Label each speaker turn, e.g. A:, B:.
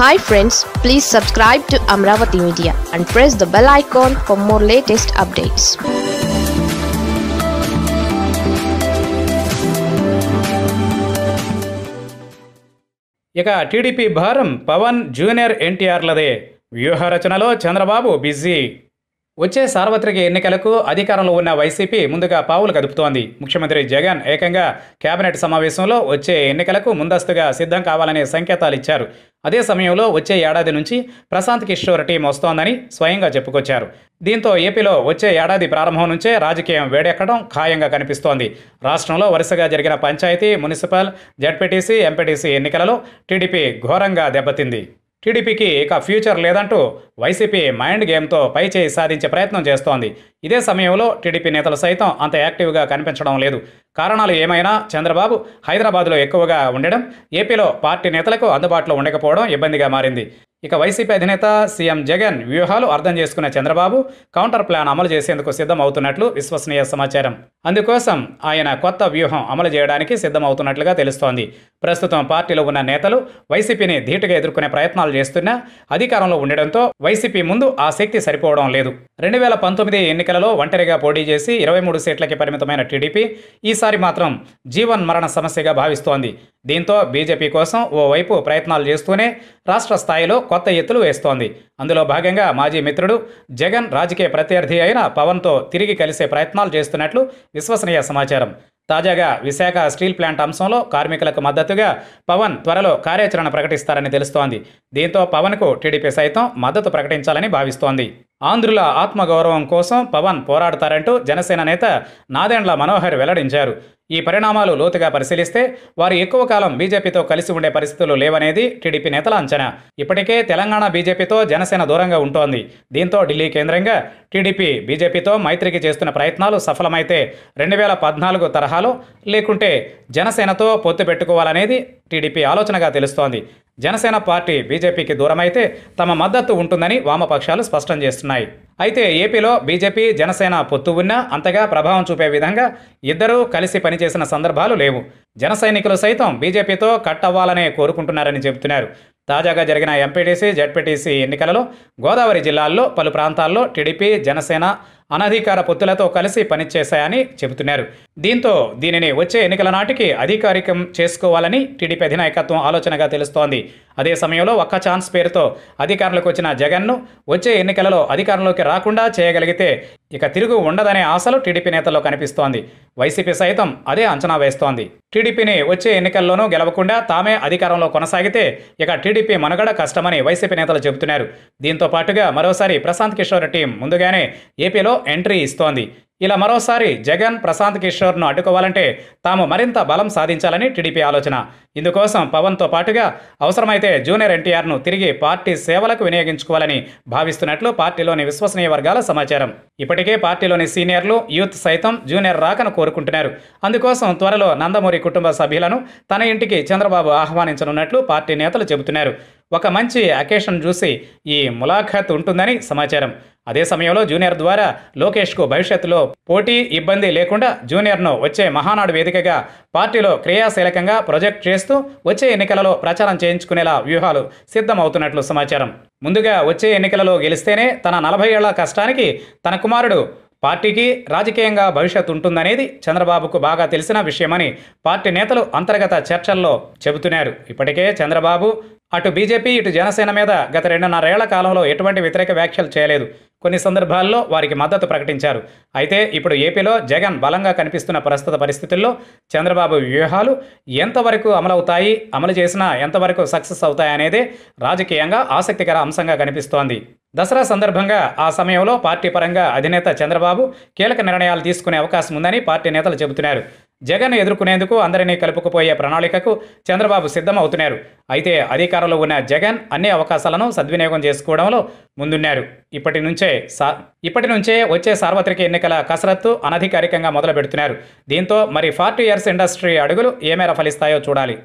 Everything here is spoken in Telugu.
A: hi friends please subscribe to Amaravati media and press the bell icon for more latest updates ఇక టీడీపీ భారం పవన్ జూనియర్ ఎన్టీఆర్లదే వ్యూహరచనలో చంద్రబాబు బిజీ వచ్చే సార్వత్రిక ఎన్నికలకు అధికారంలో ఉన్న వైసీపీ ముందుగా పావులు కదుపుతోంది ముఖ్యమంత్రి జగన్ ఏకంగా కేబినెట్ సమావేశంలో వచ్చే ఎన్నికలకు ముందస్తుగా సిద్ధం కావాలనే సంకేతాలు ఇచ్చారు అదే సమయంలో వచ్చే ఏడాది నుంచి ప్రశాంత్ కిషోర్ టీం వస్తోందని స్వయంగా చెప్పుకొచ్చారు దీంతో ఏపీలో వచ్చే ఏడాది ప్రారంభం నుంచే రాజకీయం వేడెక్కడం ఖాయంగా కనిపిస్తోంది రాష్ట్రంలో వరుసగా జరిగిన పంచాయతీ మున్సిపల్ జడ్పీటీసీ ఎంపీటీసీ ఎన్నికలలో టీడీపీ ఘోరంగా దెబ్బతింది టీడీపీకి ఇక ఫ్యూచర్ లేదంటూ వైసీపీ మైండ్ గేమ్తో పై చేయి సాధించే ప్రయత్నం చేస్తోంది ఇదే సమయంలో టీడీపీ నేతలు సైతం అంత యాక్టివ్గా కనిపించడం లేదు కారణాలు ఏమైనా చంద్రబాబు హైదరాబాద్లో ఎక్కువగా ఉండడం ఏపీలో పార్టీ నేతలకు అందుబాటులో ఉండకపోవడం ఇబ్బందిగా మారింది ఇక వైసీపీ అధినేత సీఎం జగన్ వ్యూహాలు అర్థం చేసుకున్న చంద్రబాబు కౌంటర్ ప్లాన్ అమలు చేసేందుకు సిద్ధమవుతున్నట్లు విశ్వసనీయ సమాచారం అందుకోసం ఆయన కొత్త వ్యూహం అమలు చేయడానికి సిద్ధమవుతున్నట్లుగా తెలుస్తోంది ప్రస్తుతం పార్టీలో ఉన్న నేతలు వైసీపీని ధీటుగా ఎదుర్కొనే ప్రయత్నాలు చేస్తున్నా అధికారంలో ఉండడంతో వైసీపీ ముందు ఆ శక్తి సరిపోవడం లేదు రెండు వేల పంతొమ్మిది ఎన్నికలలో ఒంటరిగా పోటీ చేసి ఇరవై మూడు సీట్లకి పరిమితమైన టీడీపీ ఈసారి మాత్రం జీవన్ మరణ సమస్యగా భావిస్తోంది దీంతో బీజేపీ కోసం ఓవైపు ప్రయత్నాలు చేస్తూనే రాష్ట్ర స్థాయిలో కొత్త ఎత్తులు వేస్తోంది అందులో భాగంగా మాజీ మిత్రుడు జగన్ రాజకీయ ప్రత్యర్థి అయిన పవన్తో తిరిగి కలిసే ప్రయత్నాలు చేస్తున్నట్లు విశ్వసనీయ సమాచారం తాజాగా విశాఖ స్టీల్ ప్లాంట్ అంశంలో కార్మికులకు మద్దతుగా పవన్ త్వరలో కార్యాచరణ ప్రకటిస్తారని తెలుస్తోంది దీంతో పవన్కు టీడీపీ సైతం మద్దతు ప్రకటించాలని భావిస్తోంది ఆంధ్రుల ఆత్మగౌరవం కోసం పవన్ పోరాడతారంటూ జనసేన నేత నాదెండ్ల మనోహర్ వెల్లడించారు ఈ పరిణామాలు లోతుగా పరిశీలిస్తే వారు ఎక్కువ కాలం బీజేపీతో కలిసి ఉండే పరిస్థితులు లేవనేది టీడీపీ నేతల అంచనా ఇప్పటికే తెలంగాణ బీజేపీతో జనసేన దూరంగా ఉంటోంది దీంతో ఢిల్లీ కేంద్రంగా టీడీపీ బీజేపీతో మైత్రికి చేస్తున్న ప్రయత్నాలు సఫలమైతే రెండు వేల పద్నాలుగు తరహాలో లేకుంటే జనసేనతో పొత్తు పెట్టుకోవాలనేది టీడీపీ ఆలోచనగా తెలుస్తోంది జనసేన పార్టీ బీజేపీకి దూరమైతే తమ మద్దతు ఉంటుందని వామపక్షాలు స్పష్టం చేస్తున్నాయి అయితే ఏపీలో బీజేపీ జనసేన పొత్తు ఉన్నా అంతగా ప్రభావం చూపే విధంగా ఇద్దరూ కలిసి పనిచేసిన సందర్భాలు లేవు జన సైతం బీజేపీతో కట్టవ్వాలనే కోరుకుంటున్నారని చెబుతున్నారు తాజాగా జరిగిన ఎంపీటీసీ జడ్పీటీసీ ఎన్నికలలో గోదావరి జిల్లాల్లో పలు ప్రాంతాల్లో టీడీపీ జనసేన అనధికార పొత్తులతో కలిసి పనిచేశాయని చెబుతున్నారు దీంతో దీనిని వచ్చే ఎన్నికల నాటికి అధికారికం చేసుకోవాలని టీడీపీ అధినాయకత్వం ఆలోచనగా తెలుస్తోంది అదే సమయంలో ఒక్క ఛాన్స్ పేరుతో అధికారంలోకి వచ్చిన జగన్ను వచ్చే ఎన్నికలలో అధికారంలోకి రాకుండా చేయగలిగితే ఇక తిరుగు ఉండదనే ఆశలు టీడీపీ నేతల్లో కనిపిస్తోంది వైసీపీ సైతం అదే అంచనా వేస్తోంది టీడీపీని వచ్చే ఎన్నికల్లోనూ గెలవకుండా తామే అధికారంలో కొనసాగితే ఇక టీడీపీ మనుగడ కష్టమని వైసీపీ నేతలు చెబుతున్నారు దీంతో పాటుగా మరోసారి ప్రశాంత్ కిషోర్ టీం ముందుగానే ఏపీలో ఎంట్రీ ఇస్తోంది ఇలా మరోసారి జగన్ ప్రశాంత్ కిషోర్ను అడ్డుకోవాలంటే తాము మరింత బలం సాధించాలని టీడీపీ ఆలోచన ఇందుకోసం పవన్తో పాటుగా అవసరమైతే జూనియర్ ఎన్టీఆర్ను తిరిగి పార్టీ సేవలకు వినియోగించుకోవాలని భావిస్తున్నట్లు పార్టీలోని విశ్వసనీయ వర్గాల సమాచారం ఇప్పటికే పార్టీలోని సీనియర్లు యూత్ సైతం జూనియర్ రాకను కోరు కోరుకుంటున్నారు అందుకోసం త్వరలో నందమూరి కుటుంబ సభ్యులను తన ఇంటికి చంద్రబాబు ఆహ్వానించనున్నట్లు పార్టీ నేతలు చెబుతున్నారు ఒక మంచి అకేషన్ చూసి ఈ ములాఖాత్ ఉంటుందని సమాచారం అదే సమయంలో జూనియర్ ద్వారా లోకేష్కు భవిష్యత్తులో పోటీ ఇబ్బంది లేకుండా జూనియర్ను వచ్చే మహానాడు వేదికగా పార్టీలో క్రియాశీలకంగా ప్రొజెక్ట్ చేస్తూ వచ్చే ఎన్నికలలో ప్రచారం చేయించుకునేలా వ్యూహాలు సిద్ధమవుతున్నట్లు సమాచారం ముందుగా వచ్చే ఎన్నికలలో గెలిస్తేనే తన నలభై ఏళ్ల కష్టానికి తన కుమారుడు పార్టీకి రాజకీయంగా భవిష్యత్ ఉంటుందనేది చంద్రబాబుకు బాగా తెలిసిన విషయమని పార్టీ నేతలు అంతర్గత చర్చల్లో చెబుతున్నారు ఇప్పటికే చంద్రబాబు అటు బీజేపీ ఇటు జనసేన మీద గత రెండున్నరేళ్ల కాలంలో ఎటువంటి వ్యతిరేక వ్యాఖ్యలు చేయలేదు కొన్ని సందర్భాల్లో వారికి మద్దతు ప్రకటించారు అయితే ఇప్పుడు ఏపీలో జగన్ బలంగా కనిపిస్తున్న ప్రస్తుత పరిస్థితుల్లో చంద్రబాబు వ్యూహాలు ఎంతవరకు అమలవుతాయి అమలు చేసినా ఎంతవరకు సక్సెస్ అవుతాయనేదే రాజకీయంగా ఆసక్తికర అంశంగా కనిపిస్తోంది దసరా సందర్భంగా ఆ సమయంలో పార్టీ పరంగా అధినేత చంద్రబాబు కీలక నిర్ణయాలు తీసుకునే అవకాశం ఉందని పార్టీ నేతలు చెబుతున్నారు జగన్ ఎదుర్కొనేందుకు అందరినీ కలుపుకుపోయే ప్రణాళికకు చంద్రబాబు సిద్ధమవుతున్నారు అయితే అధికారంలో ఉన్న జగన్ అన్ని అవకాశాలను సద్వినియోగం చేసుకోవడంలో ముందున్నారు ఇప్పటి నుంచే సా ఇప్పటి నుంచే వచ్చే సార్వత్రిక ఎన్నికల కసరత్తు అనధికారికంగా మొదలు దీంతో మరి ఫార్టీ ఇయర్స్ ఇండస్ట్రీ అడుగులు ఏమేర ఫలిస్తాయో చూడాలి